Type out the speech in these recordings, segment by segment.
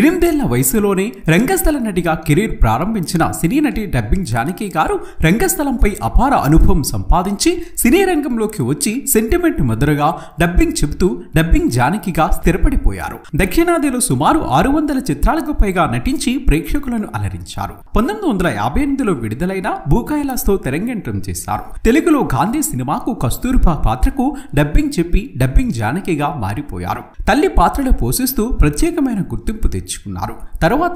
ఎనిమిదేళ్ల వయసులోనే రంగస్థల నటిగా కెరీర్ ప్రారంభించిన సినీ నటి డబ్బింగ్ జానకి గారు రంగస్థలంపై అపార అనుభవం సంపాదించి సినీ రంగంలోకి వచ్చి సెంటిమెంట్ ముద్రగా డబ్బింగ్ చెబుతూ డబ్బింగ్ జానకిగా స్థిరపడిపోయారు దక్షిణాదిలో సుమారు ఆరు వందల చిత్రాలకు పైగా నటించి ప్రేక్షకులను అలరించారు పంతొమ్మిది వందల యాభై ఎనిమిదిలో విడుదలైన భూకాయలాస్తో తెరంగేంట్రం చేశారు తెలుగులో గాంధీ సినిమాకు కస్తూర్బా పాత్రకు డబ్బింగ్ చెప్పి డబ్బింగ్ జానకిగా మారిపోయారు తల్లి పాత్రలు పోషిస్తూ ప్రత్యేకమైన గుర్తింపు తెచ్చుకున్నారు తర్వాత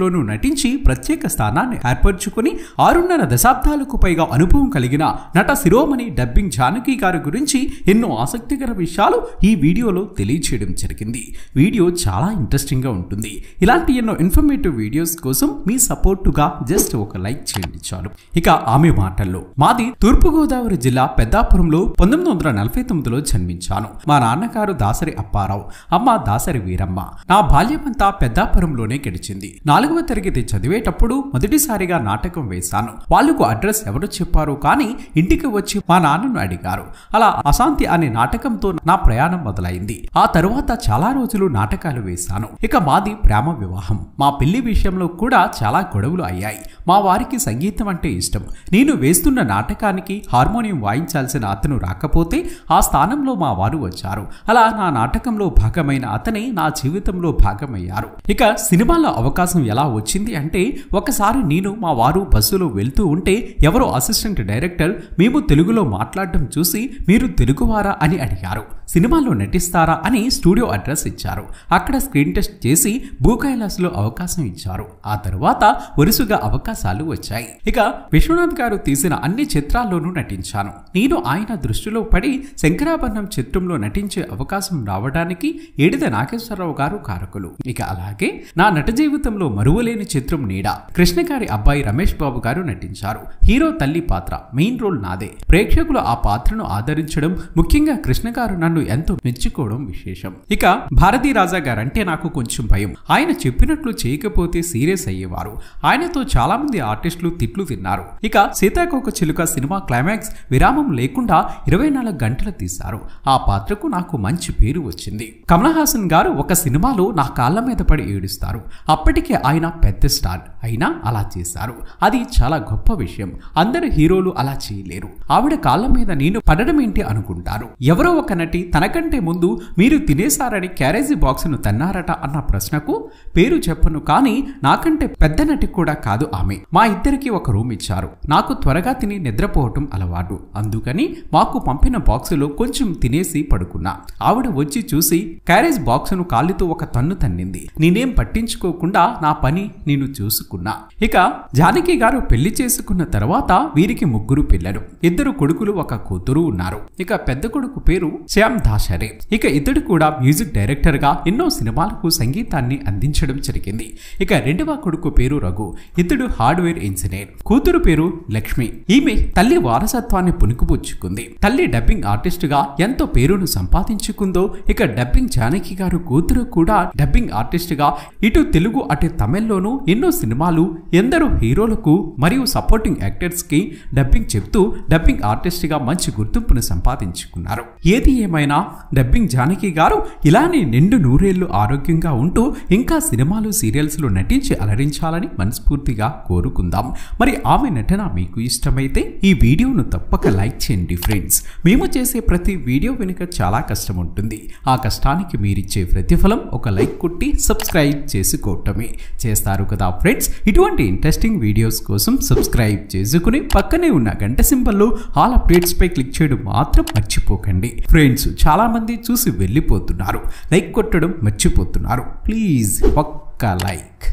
లోనూ నటించి ప్రత్యేక స్థానాన్ని ఏర్పరచుకుని ఆరున్నర దశాబ్దాలకు పైగా అనుభవం కలిగిన నట శిరోమణి డబ్బింగ్ జానకి గారి గురించి ఎన్నో ఆసక్తికర విషయాలు ఈ వీడియోలో తెలియచేయడం జరిగింది వీడియో చాలా ఇంట్రెస్టింగ్ గా ఉంటుంది ఇలాంటి ఎన్నో ఇన్ఫర్మేటివ్ వీడియోస్ కోసం మీ సపోర్టుగా జస్ట్ ఒక లైక్ చేయండి చాలు ఇక ఆమె మాటల్లో మాది తూర్పుగోదావరి జిల్లా పెద్దాపురంలో పంతొమ్మిది వందల నలభై తొమ్మిదిలో జన్మించాను మా నాన్నగారు దాసరి అప్పారావు అమ్మ దాసరి వీరమ్మ నా బాల్యమంతా పెద్దాపురంలోనే గడిచింది నాలుగవ తరగతి చదివేటప్పుడు మొదటిసారిగా నాటకం వేశాను వాళ్ళకు అడ్రస్ ఎవరు చెప్పారు కానీ ఇంటికి వచ్చి మా నాన్నను అడిగారు అలా అశాంతి అనే నాటకంతో నా ప్రయాణం మొదలైంది ఆ తరువాత చాలా రోజులు నాటకాలు వేశాను ఇక మాది ప్రేమ వివాహం మా పెళ్లి విషయంలో కూడా చాలా గొడవలు అయ్యాయి మా వారికి సంగీతం అంటే ఇష్టం నేను వేస్తున్న నాటకానికి హార్మోనియం వాయించాల్సిన అతను రాకపోతే ఆ స్థానంలో మా వారు వచ్చారు అలా నా నాటకంలో భాగమైన అతని నా జీవితంలో భాగమయ్యారు చేశారు ఇక సినిమాలో అవకాశం ఎలా వచ్చింది అంటే ఒకసారి నేను మా వారు బస్సులో వెళ్తూ ఉంటే ఎవరో అసిస్టెంట్ డైరెక్టర్ మేము తెలుగులో మాట్లాడటం చూసి మీరు తెలుగువారా అని అడిగారు సినిమాలో నటిస్తారా అని స్టూడియో అడ్రస్ ఇచ్చారు అక్కడ స్క్రీన్ టెస్ట్ చేసి భూకైలాస్లో అవకాశం ఇచ్చారు ఆ తర్వాత వరుసగా అవకాశాలు వచ్చాయి ఇక విశ్వనాథ్ గారు తీసిన అన్ని చిత్రాల్లోనూ నటించాను నేను ఆయన దృష్టిలో పడి శంకరాభరణం చిత్రంలో నటించే అవకాశం రావడానికి ఏడిద నాగేశ్వరరావు గారు కారకులు ఇక అలాగే నా నట జీవితంలో మరువలేని చిత్రం నీడ కృష్ణ గారి అబ్బాయి రమేష్ బాబు గారు నటించారు హీరో తల్లి పాత్ర మెయిన్ రోల్ నాదే ప్రేక్షకులు ఆ పాత్రను ఆదరించడం ముఖ్యంగా కృష్ణ గారు నన్ను నన్ను ఎంతో మెచ్చుకోవడం విశేషం ఇక భారతీ రాజా గారంటే నాకు కొంచెం భయం ఆయన చెప్పినట్లు చేయకపోతే సీరియస్ అయ్యేవారు ఆయనతో చాలా మంది ఆర్టిస్టులు తిట్లు తిన్నారు ఇక సీతాకోక చిలుక సినిమా క్లైమాక్స్ విరామం లేకుండా ఇరవై నాలుగు గంటలు తీశారు ఆ పాత్రకు నాకు మంచి పేరు వచ్చింది కమల్ హాసన్ గారు ఒక సినిమాలో నా కాళ్ళ మీద పడి ఏడుస్తారు అప్పటికే ఆయన పెద్ద స్టార్ అయినా అలా చేశారు అది చాలా గొప్ప విషయం అందరు హీరోలు అలా చేయలేరు ఆవిడ కాళ్ళ మీద నేను పడడం ఏంటి అనుకుంటారు ఎవరో ఒక నటి తనకంటే ముందు మీరు తినేశారని క్యారేజీ బాక్స్ను తన్నారట అన్న ప్రశ్నకు పేరు చెప్పను కానీ నాకంటే పెద్ద నటి కూడా కాదు ఆమె మా ఇద్దరికి ఒక రూమ్ ఇచ్చారు నాకు త్వరగా తిని నిద్రపోవటం అలవాటు అందుకని మాకు పంపిన బాక్సులో కొంచెం తినేసి పడుకున్నా ఆవిడ వచ్చి చూసి క్యారేజ్ బాక్సును కాలితో ఒక తన్ను తన్నింది నేనేం పట్టించుకోకుండా నా పని నేను చూసుకున్నా ఇక జానకి గారు పెళ్లి చేసుకున్న తర్వాత వీరికి ముగ్గురు పిల్లలు ఇద్దరు కొడుకులు ఒక కూతురు ఉన్నారు ఇక పెద్ద కొడుకు పేరు శ్యామ్ శ్యామ్ దాసరే ఇక ఇతడు కూడా మ్యూజిక్ డైరెక్టర్ గా ఎన్నో సినిమాలకు సంగీతాన్ని అందించడం జరిగింది ఇక రెండవ కొడుకు పేరు రఘు ఇతడు హార్డ్వేర్ ఇంజనీర్ కూతురు పేరు లక్ష్మి ఈమె తల్లి వారసత్వాన్ని పుణుకుపుచ్చుకుంది తల్లి డబ్బింగ్ ఆర్టిస్ట్ గా ఎంతో పేరును సంపాదించుకుందో ఇక డబ్బింగ్ జానకి గారు కూతురు కూడా డబ్బింగ్ ఆర్టిస్ట్ గా ఇటు తెలుగు అటు తమిళ్లోనూ ఎన్నో సినిమాలు ఎందరో హీరోలకు మరియు సపోర్టింగ్ యాక్టర్స్ కి డబ్బింగ్ చెబుతూ డబ్బింగ్ ఆర్టిస్ట్ గా మంచి గుర్తింపును సంపాదించుకున్నారు ఏది ఏమైనా అయిన డబ్బింగ్ జానకి గారు ఇలానే నిండు నూరేళ్లు ఆరోగ్యంగా ఉంటూ ఇంకా సినిమాలు సీరియల్స్లో నటించి అలరించాలని మనస్ఫూర్తిగా కోరుకుందాం మరి ఆమె నటన మీకు ఇష్టమైతే ఈ వీడియోను తప్పక లైక్ చేయండి ఫ్రెండ్స్ మేము చేసే ప్రతి వీడియో వెనుక చాలా కష్టం ఉంటుంది ఆ కష్టానికి మీరిచ్చే ప్రతిఫలం ఒక లైక్ కొట్టి సబ్స్క్రైబ్ చేసుకోవటమే చేస్తారు కదా ఫ్రెండ్స్ ఇటువంటి ఇంట్రెస్టింగ్ వీడియోస్ కోసం సబ్స్క్రైబ్ చేసుకుని పక్కనే ఉన్న గంట సింబల్లో ఆల్ అప్డేట్స్పై క్లిక్ చేయడం మాత్రం మర్చిపోకండి ఫ్రెండ్స్ చాలామంది చూసి వెళ్ళిపోతున్నారు లైక్ కొట్టడం మర్చిపోతున్నారు ప్లీజ్ ఒక్క లైక్